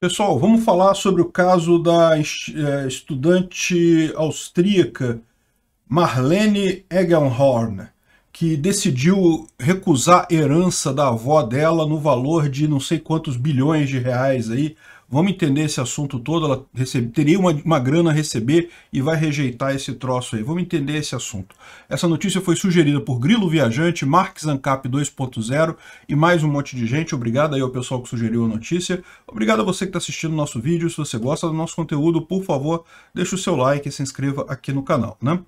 Pessoal, vamos falar sobre o caso da eh, estudante austríaca Marlene Eggenhorn, que decidiu recusar herança da avó dela no valor de não sei quantos bilhões de reais aí, Vamos entender esse assunto todo, ela recebe, teria uma, uma grana a receber e vai rejeitar esse troço aí. Vamos entender esse assunto. Essa notícia foi sugerida por Grilo Viajante, Marx Ancap 2.0 e mais um monte de gente. Obrigado aí ao pessoal que sugeriu a notícia. Obrigado a você que está assistindo o nosso vídeo. Se você gosta do nosso conteúdo, por favor, deixe o seu like e se inscreva aqui no canal, né?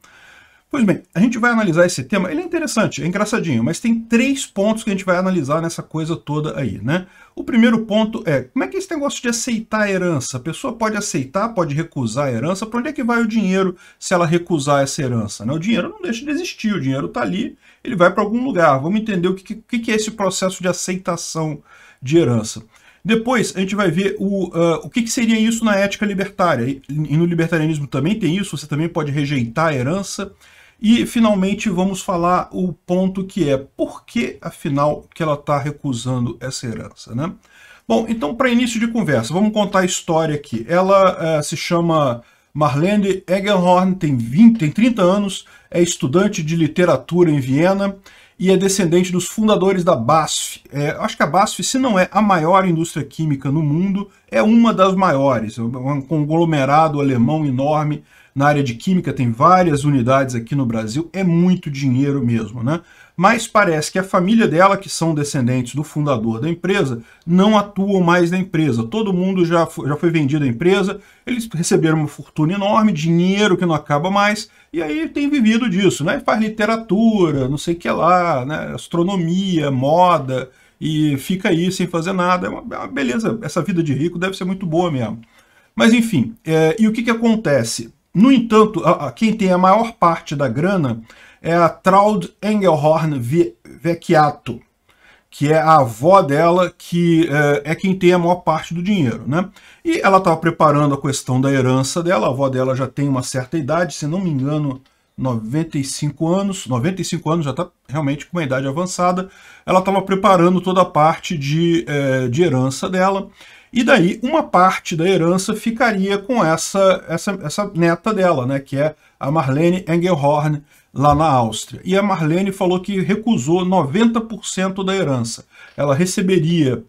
Pois bem, a gente vai analisar esse tema. Ele é interessante, é engraçadinho, mas tem três pontos que a gente vai analisar nessa coisa toda aí, né? O primeiro ponto é, como é que é esse negócio de aceitar a herança? A pessoa pode aceitar, pode recusar a herança. Para onde é que vai o dinheiro se ela recusar essa herança? Né? O dinheiro não deixa de existir, o dinheiro está ali, ele vai para algum lugar. Vamos entender o que, que, que é esse processo de aceitação de herança. Depois, a gente vai ver o, uh, o que, que, seria isso na ética libertária. E, e no libertarianismo também tem isso, você também pode rejeitar a herança. E, finalmente, vamos falar o ponto que é por que, afinal, que ela está recusando essa herança, né? Bom, então, para início de conversa, vamos contar a história aqui. Ela uh, se chama Marlene Eggenhorn, tem, 20, tem 30 anos, é estudante de literatura em Viena e é descendente dos fundadores da BASF. É, acho que a BASF, se não é a maior indústria química no mundo, é uma das maiores, é um conglomerado alemão enorme na área de química tem várias unidades aqui no Brasil, é muito dinheiro mesmo, né? Mas parece que a família dela, que são descendentes do fundador da empresa, não atuam mais na empresa. Todo mundo já foi, já foi vendido a empresa, eles receberam uma fortuna enorme, dinheiro que não acaba mais, e aí tem vivido disso, né? Faz literatura, não sei o que lá, né? astronomia, moda, e fica aí sem fazer nada. É uma, é uma beleza, essa vida de rico deve ser muito boa mesmo. Mas enfim, é, e o que, que acontece? No entanto, a, a, quem tem a maior parte da grana é a Traud Engelhorn Vecchiato, que é a avó dela, que é, é, quem tem a maior parte do dinheiro. Né? E ela estava preparando a questão da herança dela, a avó dela já tem uma certa idade, se não me engano, 95 anos, 95 anos já está realmente com uma idade avançada, ela estava preparando toda a parte de, é, de herança dela, e daí uma parte da herança ficaria com essa, essa, essa neta dela, né, que é a Marlene Engelhorn, lá na Áustria. E a Marlene falou que recusou 90% da herança. Ela receberia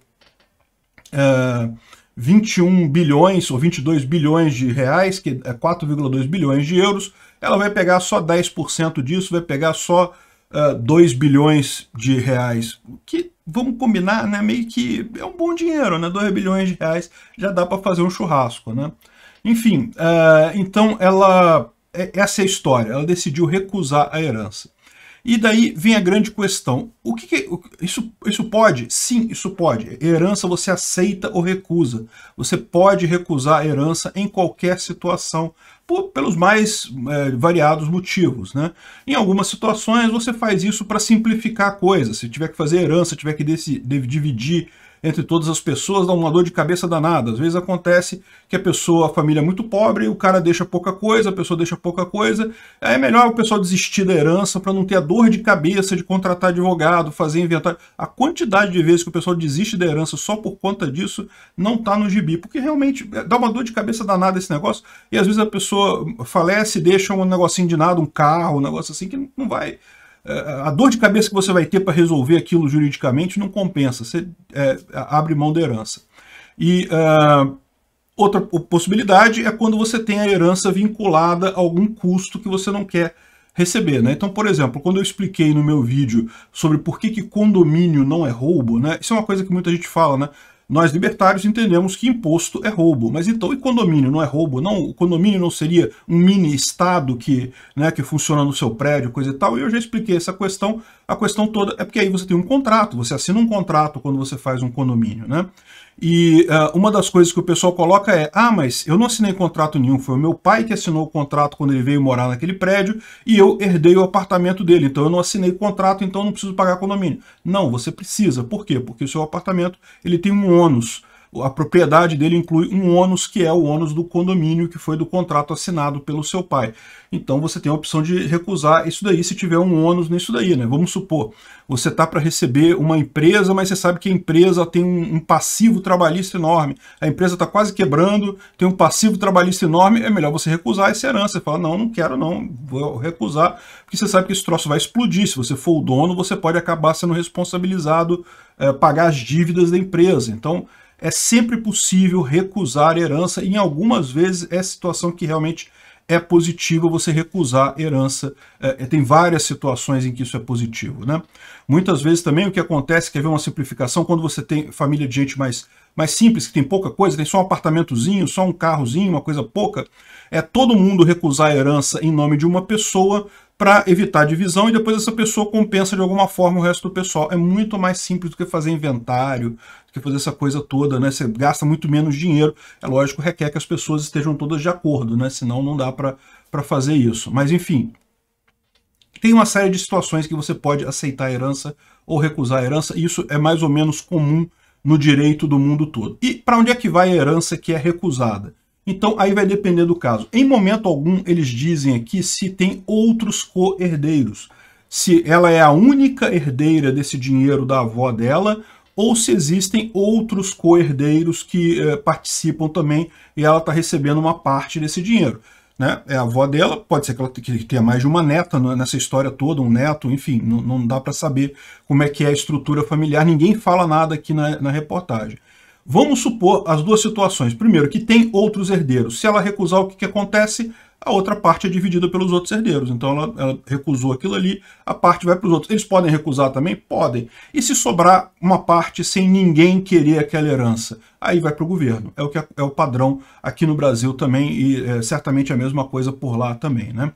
é, eh, 21 bilhões ou 22 bilhões de reais, que é 4,2 bilhões de euros. Ela vai pegar só 10% disso, vai pegar só uh, ah, 2 bilhões de reais, que vamos combinar, né, meio que é um bom dinheiro, né, 2 bilhões de reais já dá para fazer um churrasco, né. Enfim, uh, então ela, é, essa é a história, ela decidiu recusar a herança. E daí vem a grande questão: o que, que, isso, isso pode? Sim, isso pode. Herança você aceita ou recusa. Você pode recusar a herança em qualquer situação, por, pelos mais é, variados motivos. Né? Em algumas situações você faz isso para simplificar a coisa. Se tiver que fazer herança, tiver que decidir, dividir entre todas as pessoas dá uma dor de cabeça danada. Às vezes acontece que a pessoa, a família é muito pobre, o cara deixa pouca coisa, a pessoa deixa pouca coisa. É melhor o pessoal desistir da herança para não ter a dor de cabeça de contratar advogado, fazer inventário. A quantidade de vezes que o pessoal desiste da herança só por conta disso não está no gibi, porque realmente é, dá uma dor de cabeça danada esse negócio. E às vezes a pessoa falece e deixa um negocinho de nada, um carro, um negócio assim que não vai é, a dor de cabeça que você vai ter para resolver aquilo juridicamente não compensa, você é, abre mão da herança. E uh, outra possibilidade é quando você tem a herança vinculada a algum custo que você não quer receber. Né? Então, por exemplo, quando eu expliquei no meu vídeo sobre por que, que condomínio não é roubo, né? isso é uma coisa que muita gente fala, né? Nós libertários entendemos que imposto é roubo, mas então e condomínio não é roubo? Não, o condomínio não seria um mini estado que, né, que funciona no seu prédio, coisa e tal. E eu já expliquei essa questão, a questão toda é porque aí você tem um contrato, você assina um contrato quando você faz um condomínio, né? E uh, uma das coisas que o pessoal coloca é: ah, mas eu não assinei contrato nenhum, foi o meu pai que assinou o contrato quando ele veio morar naquele prédio e eu herdei o apartamento dele, então eu não assinei contrato, então não preciso pagar condomínio. Não, você precisa. Por quê? Porque o seu apartamento ele tem um ônus a propriedade dele inclui um ônus, que é o ônus do condomínio, que foi do contrato assinado pelo seu pai. Então você tem a opção de recusar isso daí se tiver um ônus nisso daí, né? Vamos supor, você está para receber uma empresa, mas você sabe que a empresa tem um, passivo trabalhista enorme, a empresa está quase quebrando, tem um passivo trabalhista enorme, é melhor você recusar essa herança. Você fala, não, não quero não, vou recusar, porque você sabe que esse troço vai explodir. Se você for o dono, você pode acabar sendo responsabilizado, é, pagar as dívidas da empresa. Então, é sempre possível recusar herança, e em algumas vezes é situação que realmente é positiva você recusar herança. É, é, tem várias situações em que isso é positivo. Né? Muitas vezes também o que acontece, quer ver uma simplificação, quando você tem família de gente mais, mais simples, que tem pouca coisa, tem só um apartamentozinho, só um carrozinho, uma coisa pouca, é todo mundo recusar herança em nome de uma pessoa, para evitar divisão e depois essa pessoa compensa de alguma forma o resto do pessoal. É muito mais simples do que fazer inventário, do que fazer essa coisa toda, né? Você gasta muito menos dinheiro. É lógico, requer que as pessoas estejam todas de acordo, né? Senão não dá para fazer isso. Mas enfim, tem uma série de situações que você pode aceitar a herança ou recusar a herança, e isso é mais ou menos comum no direito do mundo todo. E para onde é que vai a herança que é recusada? Então, aí vai depender do caso. Em momento algum, eles dizem aqui se tem outros co-herdeiros. Se ela é a única herdeira desse dinheiro da avó dela ou se existem outros co-herdeiros que eh, participam também e ela está recebendo uma parte desse dinheiro. Né? É a avó dela, pode ser que ela tenha mais de uma neta nessa história toda, um neto, enfim, não, não dá para saber como é que é a estrutura familiar, ninguém fala nada aqui na, na reportagem. Vamos supor as duas situações. Primeiro, que tem outros herdeiros. Se ela recusar, o que, que acontece? A outra parte é dividida pelos outros herdeiros. Então ela, ela recusou aquilo ali, a parte vai para os outros. Eles podem recusar também? Podem. E se sobrar uma parte sem ninguém querer aquela herança? Aí vai para o governo. É o, que é, é, o padrão aqui no Brasil também e é, certamente é a mesma coisa por lá também. Né?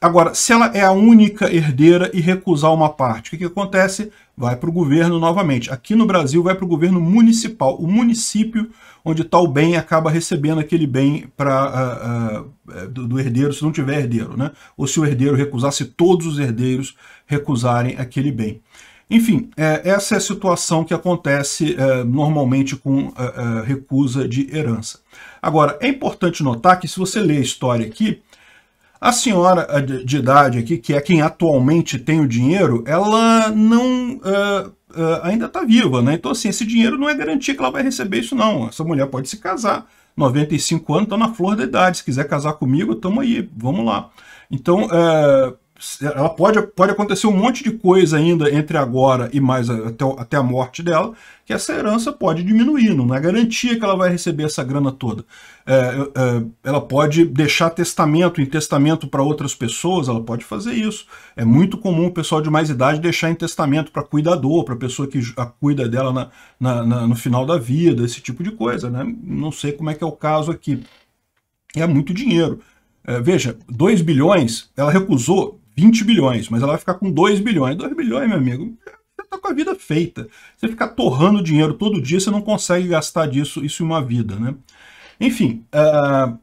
Agora, se ela é a única herdeira e recusar uma parte, o que, que acontece? vai para o governo novamente. Aqui no Brasil vai para o governo municipal, o município onde tal bem acaba recebendo aquele bem pra, uh, uh, do, do, herdeiro, se não tiver herdeiro, né? ou se o herdeiro recusasse, todos os herdeiros recusarem aquele bem. Enfim, é, essa é a situação que acontece é, normalmente com é, é recusa de herança. Agora, é importante notar que se você ler a história aqui, a senhora eh, de idade aqui, que é quem atualmente tem o dinheiro, ela não uh, uh, ainda está viva, né? Então, assim, esse dinheiro não é garantia que ela vai receber isso, não. Essa mulher pode se casar. 95 anos, está na flor da idade. Se quiser casar comigo, tamo aí, vamos lá. Então, uh, ela pode, pode acontecer um monte de coisa ainda entre agora e mais até, até a morte dela, que essa herança pode diminuir, não é garantia que ela vai receber essa grana toda. É, é, é ela pode deixar testamento em testamento para outras pessoas, ela pode fazer isso. É muito comum o pessoal de mais idade deixar em testamento para cuidador, para pessoa que a cuida dela na, na, na, no final da vida, esse tipo de coisa. Né? Não sei como é que é o caso aqui. É muito dinheiro. É, veja, 2 bilhões, ela recusou 20 bilhões, mas ela vai ficar com 2 bilhões. 2 bilhões, meu amigo, você tá com a vida feita. Você ficar torrando dinheiro todo dia, você não consegue gastar disso isso em uma vida, né? Enfim, uh,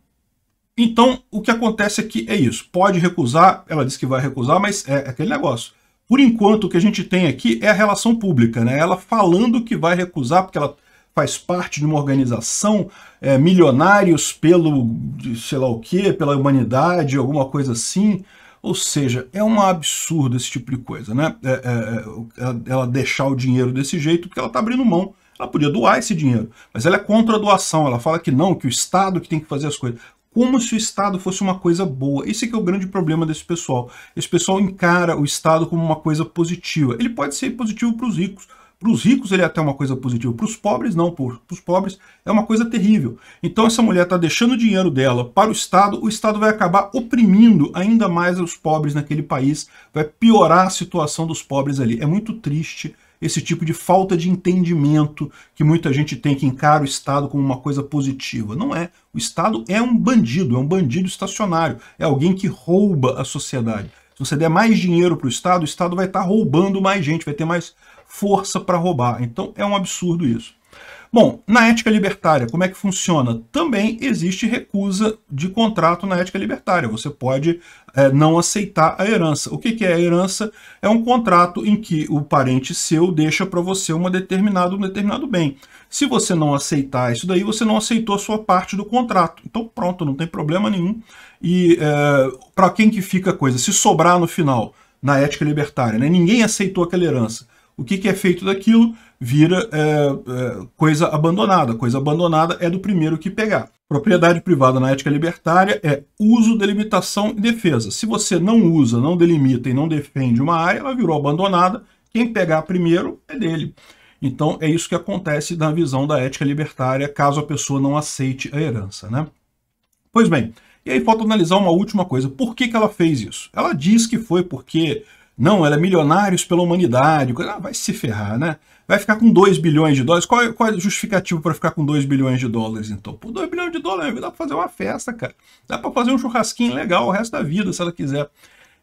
então o que acontece aqui é, é isso. Pode recusar, ela disse que vai recusar, mas é, é aquele negócio. Por enquanto, o que a gente tem aqui é a relação pública, né? Ela falando que vai recusar, porque ela faz parte de uma organização é, milionários pelo sei lá o que, pela humanidade, alguma coisa assim. Ou seja, é um absurdo esse tipo de coisa, né? É, é, é ela deixar o dinheiro desse jeito, porque ela está abrindo mão. Ela podia doar esse dinheiro, mas ela é contra a doação. Ela fala que não, que o Estado que tem que fazer as coisas. Como se o Estado fosse uma coisa boa. Esse que é o grande problema desse pessoal. Esse pessoal encara o Estado como uma coisa positiva. Ele pode ser positivo para os ricos, para os ricos ele é até uma coisa positiva, para os pobres não, para os pobres é uma coisa terrível. Então essa mulher está deixando o dinheiro dela para o Estado, o Estado vai acabar oprimindo ainda mais os pobres naquele país, vai piorar a situação dos pobres ali. É muito triste esse tipo de falta de entendimento que muita gente tem que encara o Estado como uma coisa positiva. Não é. O Estado é um bandido, é um bandido estacionário, é alguém que rouba a sociedade. Se você der mais dinheiro para o Estado, o Estado vai estar tá roubando mais gente, vai ter mais força para roubar. Então é um absurdo isso. Bom, na ética libertária, como é que funciona? Também existe recusa de contrato na ética libertária. Você pode é, não aceitar a herança. O que, que é a herança? É um contrato em que o parente seu deixa para você uma determinado, um determinado bem. Se você não aceitar isso daí, você não aceitou a sua parte do contrato. Então pronto, não tem problema nenhum. E é, para quem que fica a coisa? Se sobrar no final, na ética libertária, né? ninguém aceitou aquela herança o que, que é feito daquilo vira é, é, coisa abandonada. Coisa abandonada é do primeiro que pegar. Propriedade privada na ética libertária é uso, delimitação e defesa. Se você não usa, não delimita e não defende uma área, ela virou abandonada. Quem pegar primeiro é dele. Então é isso que acontece na visão da ética libertária, caso a pessoa não aceite a herança. Né? Pois bem, e aí falta analisar uma última coisa. Por que, que ela fez isso? Ela diz que foi porque não, ela é milionários pela humanidade. Ah, vai se ferrar, né? Vai ficar com 2 bilhões de dólares. Qual é, qual é o justificativo para ficar com 2 bilhões de dólares, então? Por 2 bilhões de dólares, dá para fazer uma festa, cara. Dá para fazer um churrasquinho legal o resto da vida, se ela quiser.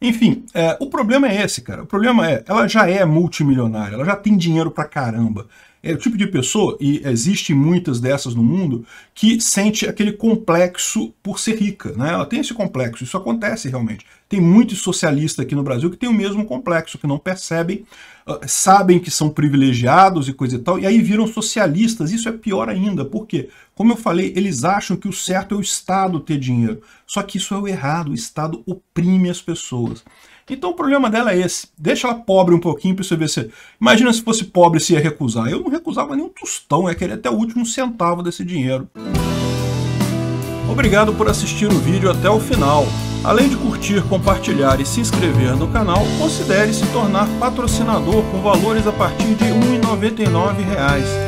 Enfim, é, o problema é esse, cara. O problema é, ela já é multimilionária, ela já tem dinheiro pra caramba é o tipo de pessoa, e existem muitas dessas no mundo, que sente aquele complexo por ser rica. Né? Ela tem esse complexo, isso acontece realmente. Tem muitos socialistas aqui no Brasil que têm o mesmo complexo, que não percebem, ah, sabem que são privilegiados e coisa e tal, e aí viram socialistas. Isso é pior ainda, porque, como eu falei, eles acham que o certo é o Estado ter dinheiro. Só que isso é o errado, o Estado oprime as pessoas. Então o problema dela é esse. Deixa ela pobre um pouquinho para você ver se. Imagina se fosse pobre se ia recusar. Eu não recusava nem um tostão, ia querer até o último centavo desse dinheiro. Obrigado por assistir o vídeo até o final. Além de curtir, compartilhar e se inscrever no canal, considere se tornar patrocinador com valores a partir de R$ 1,99